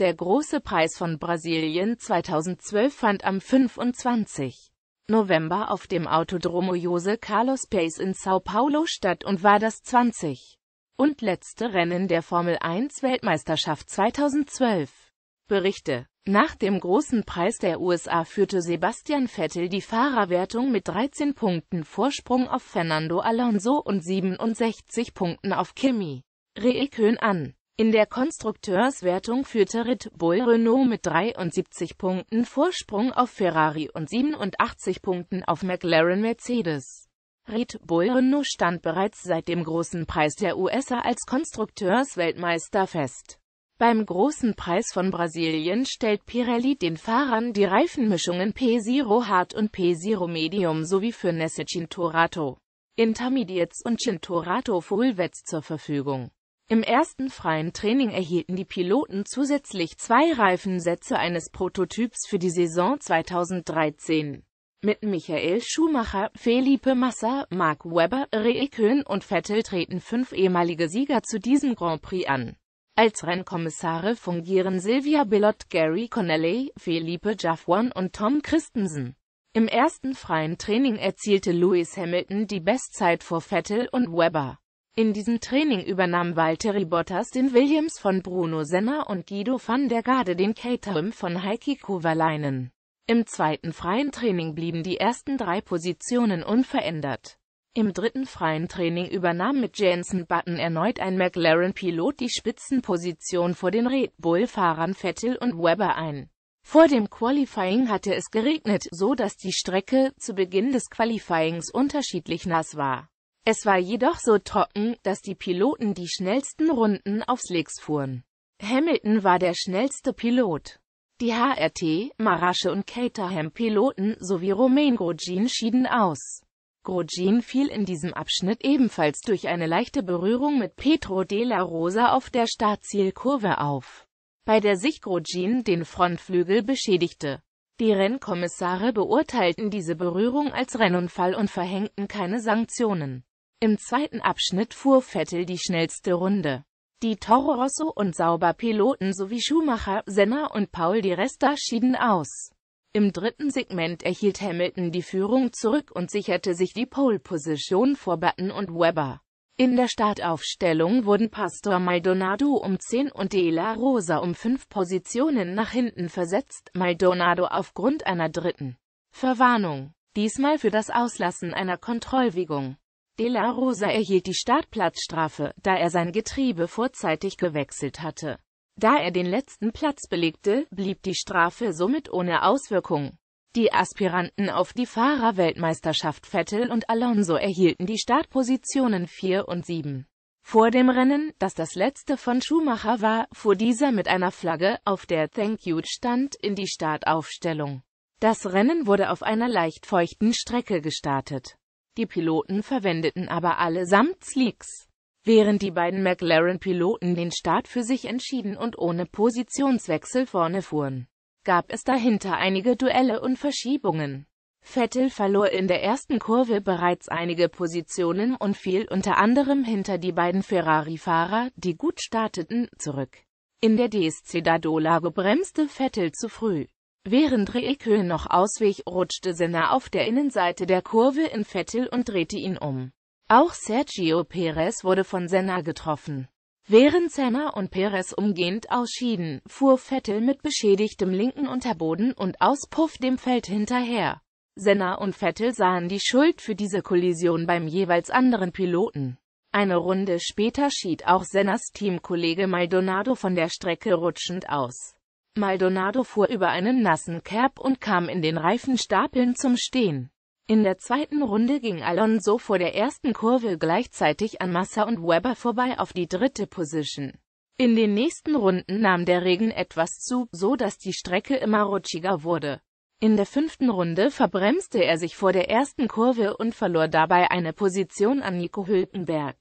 Der große Preis von Brasilien 2012 fand am 25. November auf dem Autodromo Jose Carlos Pace in Sao Paulo statt und war das 20. und letzte Rennen der Formel-1-Weltmeisterschaft 2012. Berichte Nach dem großen Preis der USA führte Sebastian Vettel die Fahrerwertung mit 13 Punkten Vorsprung auf Fernando Alonso und 67 Punkten auf Kimi Räikkönen an. In der Konstrukteurswertung führte Red Bull Renault mit 73 Punkten Vorsprung auf Ferrari und 87 Punkten auf McLaren Mercedes. Red Bull Renault stand bereits seit dem Großen Preis der USA als Konstrukteursweltmeister fest. Beim Großen Preis von Brasilien stellt Pirelli den Fahrern die Reifenmischungen P0 Hard und P0 Medium sowie für Nesse Cinturato, Intermediates und Cinturato Fullwets zur Verfügung. Im ersten freien Training erhielten die Piloten zusätzlich zwei Reifensätze eines Prototyps für die Saison 2013. Mit Michael Schumacher, Felipe Massa, Mark Webber, Reikön und Vettel treten fünf ehemalige Sieger zu diesem Grand Prix an. Als Rennkommissare fungieren Sylvia Billot, Gary Connelly, Felipe Jafwan und Tom Christensen. Im ersten freien Training erzielte Lewis Hamilton die Bestzeit vor Vettel und Webber. In diesem Training übernahm Valtteri Bottas den Williams von Bruno Senna und Guido van der Garde den Caterham von Heikki Kovalainen. Im zweiten freien Training blieben die ersten drei Positionen unverändert. Im dritten freien Training übernahm mit Jensen Button erneut ein McLaren-Pilot die Spitzenposition vor den Red Bull-Fahrern Vettel und Webber ein. Vor dem Qualifying hatte es geregnet, so dass die Strecke zu Beginn des Qualifyings unterschiedlich nass war. Es war jedoch so trocken, dass die Piloten die schnellsten Runden aufs Slicks fuhren. Hamilton war der schnellste Pilot. Die HRT, Marasche und Caterham-Piloten sowie Romain Grosjean schieden aus. Grosjean fiel in diesem Abschnitt ebenfalls durch eine leichte Berührung mit Petro de la Rosa auf der Startzielkurve auf, bei der sich Grosjean den Frontflügel beschädigte. Die Rennkommissare beurteilten diese Berührung als Rennunfall und verhängten keine Sanktionen. Im zweiten Abschnitt fuhr Vettel die schnellste Runde. Die Toro Rosso und Sauber-Piloten sowie Schumacher, Senna und Paul Di Resta schieden aus. Im dritten Segment erhielt Hamilton die Führung zurück und sicherte sich die Pole-Position vor Button und Webber. In der Startaufstellung wurden Pastor Maldonado um 10 und De La Rosa um 5 Positionen nach hinten versetzt, Maldonado aufgrund einer dritten Verwarnung, diesmal für das Auslassen einer Kontrollwiegung. De La Rosa erhielt die Startplatzstrafe, da er sein Getriebe vorzeitig gewechselt hatte. Da er den letzten Platz belegte, blieb die Strafe somit ohne Auswirkung. Die Aspiranten auf die Fahrerweltmeisterschaft Vettel und Alonso erhielten die Startpositionen 4 und 7. Vor dem Rennen, das das letzte von Schumacher war, fuhr dieser mit einer Flagge, auf der Thank You stand, in die Startaufstellung. Das Rennen wurde auf einer leicht feuchten Strecke gestartet. Die Piloten verwendeten aber allesamt Sleeks. Während die beiden McLaren-Piloten den Start für sich entschieden und ohne Positionswechsel vorne fuhren, gab es dahinter einige Duelle und Verschiebungen. Vettel verlor in der ersten Kurve bereits einige Positionen und fiel unter anderem hinter die beiden Ferrari-Fahrer, die gut starteten, zurück. In der DSC Dadola gebremste Vettel zu früh. Während Reikö noch ausweg, rutschte Senna auf der Innenseite der Kurve in Vettel und drehte ihn um. Auch Sergio Perez wurde von Senna getroffen. Während Senna und Perez umgehend ausschieden, fuhr Vettel mit beschädigtem linken Unterboden und Auspuff dem Feld hinterher. Senna und Vettel sahen die Schuld für diese Kollision beim jeweils anderen Piloten. Eine Runde später schied auch Sennas Teamkollege Maldonado von der Strecke rutschend aus. Maldonado fuhr über einen nassen Kerb und kam in den Reifenstapeln zum Stehen. In der zweiten Runde ging Alonso vor der ersten Kurve gleichzeitig an Massa und Webber vorbei auf die dritte Position. In den nächsten Runden nahm der Regen etwas zu, so dass die Strecke immer rutschiger wurde. In der fünften Runde verbremste er sich vor der ersten Kurve und verlor dabei eine Position an Nico Hülkenberg.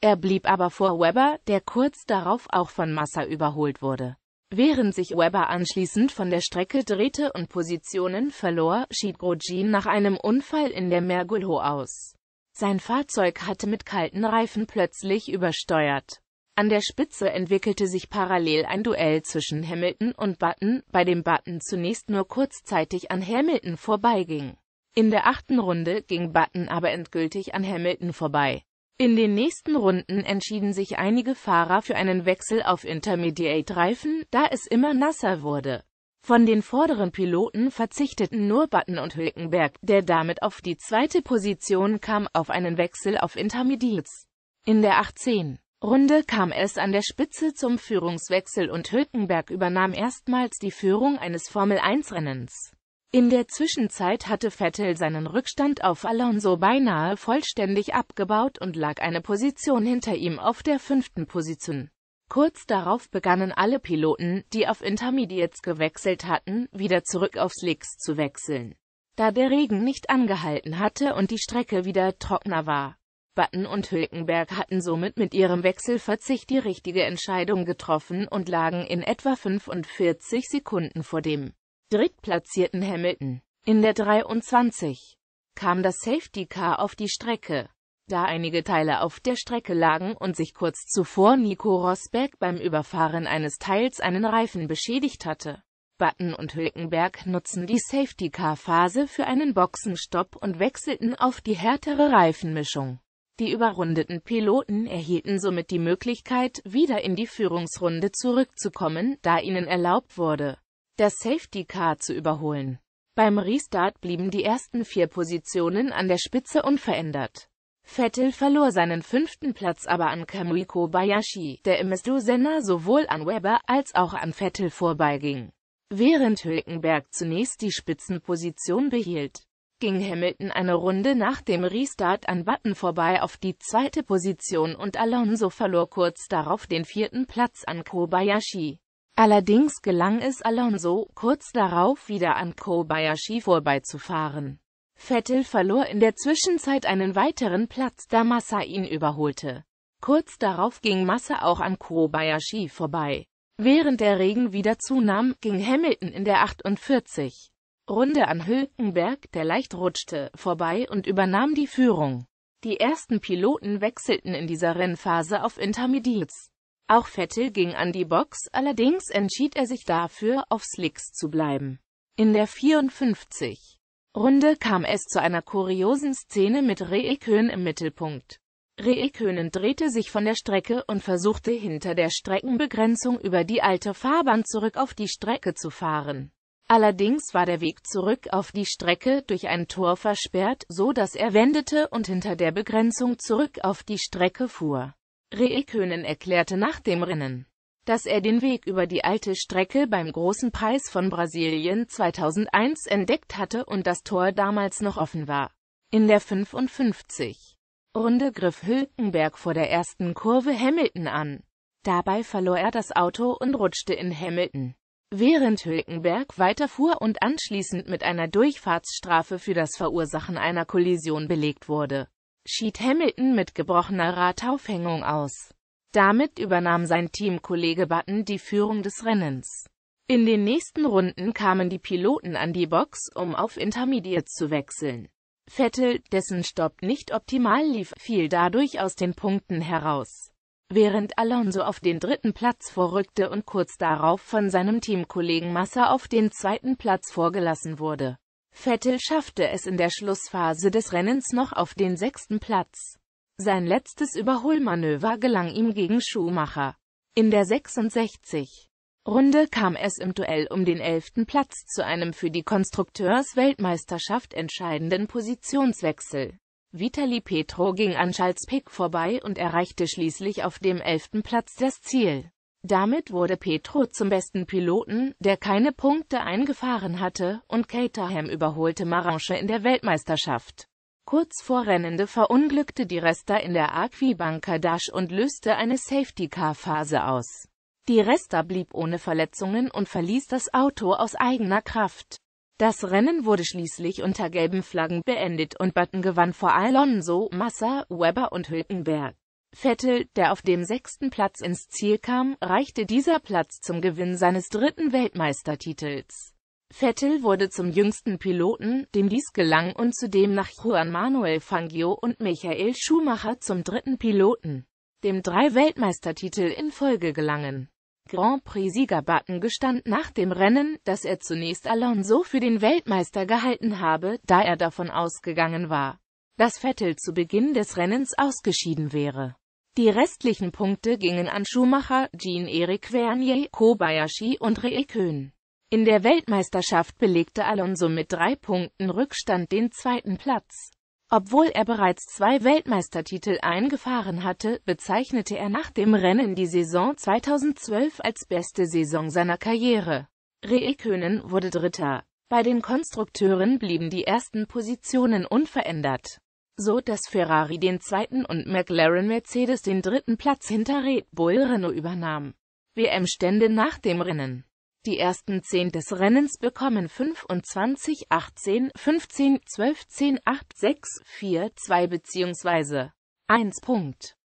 Er blieb aber vor Webber, der kurz darauf auch von Massa überholt wurde. Während sich Webber anschließend von der Strecke drehte und Positionen verlor, schied Grosjean nach einem Unfall in der Mergulho aus. Sein Fahrzeug hatte mit kalten Reifen plötzlich übersteuert. An der Spitze entwickelte sich parallel ein Duell zwischen Hamilton und Button, bei dem Button zunächst nur kurzzeitig an Hamilton vorbeiging. In der achten Runde ging Button aber endgültig an Hamilton vorbei. In den nächsten Runden entschieden sich einige Fahrer für einen Wechsel auf Intermediate-Reifen, da es immer nasser wurde. Von den vorderen Piloten verzichteten nur Button und Hülkenberg, der damit auf die zweite Position kam, auf einen Wechsel auf Intermediates. In der 18. Runde kam es an der Spitze zum Führungswechsel und Hülkenberg übernahm erstmals die Führung eines Formel-1-Rennens. In der Zwischenzeit hatte Vettel seinen Rückstand auf Alonso beinahe vollständig abgebaut und lag eine Position hinter ihm auf der fünften Position. Kurz darauf begannen alle Piloten, die auf Intermediates gewechselt hatten, wieder zurück auf Slicks zu wechseln. Da der Regen nicht angehalten hatte und die Strecke wieder trockener war. Button und Hülkenberg hatten somit mit ihrem Wechselverzicht die richtige Entscheidung getroffen und lagen in etwa 45 Sekunden vor dem drittplatzierten Hamilton. In der 23 kam das Safety Car auf die Strecke. Da einige Teile auf der Strecke lagen und sich kurz zuvor Nico Rosberg beim Überfahren eines Teils einen Reifen beschädigt hatte. Button und Hülkenberg nutzten die Safety-Car-Phase für einen Boxenstopp und wechselten auf die härtere Reifenmischung. Die überrundeten Piloten erhielten somit die Möglichkeit, wieder in die Führungsrunde zurückzukommen, da ihnen erlaubt wurde, das Safety Car zu überholen. Beim Restart blieben die ersten vier Positionen an der Spitze unverändert. Vettel verlor seinen fünften Platz aber an Kamui Kobayashi, der im Senna sowohl an Webber als auch an Vettel vorbeiging. Während Hülkenberg zunächst die Spitzenposition behielt, ging Hamilton eine Runde nach dem Restart an Button vorbei auf die zweite Position und Alonso verlor kurz darauf den vierten Platz an Kobayashi. Allerdings gelang es Alonso, kurz darauf wieder an Kobayashi vorbeizufahren. Vettel verlor in der Zwischenzeit einen weiteren Platz, da Massa ihn überholte. Kurz darauf ging Massa auch an Kobayashi vorbei. Während der Regen wieder zunahm, ging Hamilton in der 48. Runde an Hülkenberg, der leicht rutschte, vorbei und übernahm die Führung. Die ersten Piloten wechselten in dieser Rennphase auf Intermediates. Auch Vettel ging an die Box, allerdings entschied er sich dafür, auf Slicks zu bleiben. In der 54. Runde kam es zu einer kuriosen Szene mit Reekön im Mittelpunkt. Reekönen drehte sich von der Strecke und versuchte hinter der Streckenbegrenzung über die alte Fahrbahn zurück auf die Strecke zu fahren. Allerdings war der Weg zurück auf die Strecke durch ein Tor versperrt, so dass er wendete und hinter der Begrenzung zurück auf die Strecke fuhr. Reekönen erklärte nach dem Rennen, dass er den Weg über die alte Strecke beim Großen Preis von Brasilien 2001 entdeckt hatte und das Tor damals noch offen war. In der 55. Runde griff Hülkenberg vor der ersten Kurve Hamilton an. Dabei verlor er das Auto und rutschte in Hamilton. Während Hülkenberg weiterfuhr und anschließend mit einer Durchfahrtsstrafe für das Verursachen einer Kollision belegt wurde schied Hamilton mit gebrochener Radtaufhängung aus. Damit übernahm sein Teamkollege Button die Führung des Rennens. In den nächsten Runden kamen die Piloten an die Box, um auf Intermediate zu wechseln. Vettel, dessen Stopp nicht optimal lief, fiel dadurch aus den Punkten heraus. Während Alonso auf den dritten Platz vorrückte und kurz darauf von seinem Teamkollegen Massa auf den zweiten Platz vorgelassen wurde. Vettel schaffte es in der Schlussphase des Rennens noch auf den sechsten Platz. Sein letztes Überholmanöver gelang ihm gegen Schumacher. In der 66. Runde kam es im Duell um den elften Platz zu einem für die Konstrukteursweltmeisterschaft entscheidenden Positionswechsel. Vitali Petro ging an Charles Pick vorbei und erreichte schließlich auf dem elften Platz das Ziel. Damit wurde Petro zum besten Piloten, der keine Punkte eingefahren hatte, und Caterham überholte Marange in der Weltmeisterschaft. Kurz vor Rennende verunglückte die Resta in der Aquibanker Dash und löste eine Safety-Car-Phase aus. Die Resta blieb ohne Verletzungen und verließ das Auto aus eigener Kraft. Das Rennen wurde schließlich unter gelben Flaggen beendet und Button gewann vor Alonso, Massa, Weber und Hülkenberg. Vettel, der auf dem sechsten Platz ins Ziel kam, reichte dieser Platz zum Gewinn seines dritten Weltmeistertitels. Vettel wurde zum jüngsten Piloten, dem dies gelang und zudem nach Juan Manuel Fangio und Michael Schumacher zum dritten Piloten, dem drei Weltmeistertitel in Folge gelangen. Grand Prix-Sieger Button gestand nach dem Rennen, dass er zunächst Alonso für den Weltmeister gehalten habe, da er davon ausgegangen war, dass Vettel zu Beginn des Rennens ausgeschieden wäre. Die restlichen Punkte gingen an Schumacher, Jean-Eric Vernier, Kobayashi und Räikkönen. In der Weltmeisterschaft belegte Alonso mit drei Punkten Rückstand den zweiten Platz. Obwohl er bereits zwei Weltmeistertitel eingefahren hatte, bezeichnete er nach dem Rennen die Saison 2012 als beste Saison seiner Karriere. Räikkönen wurde Dritter. Bei den Konstrukteuren blieben die ersten Positionen unverändert so dass Ferrari den zweiten und McLaren-Mercedes den dritten Platz hinter Red Bull Renault übernahm. WM-Stände nach dem Rennen die ersten 10 des Rennens bekommen 25, 18, 15, 12, 10, 8, 6, 4, 2 bzw. 1 Punkt.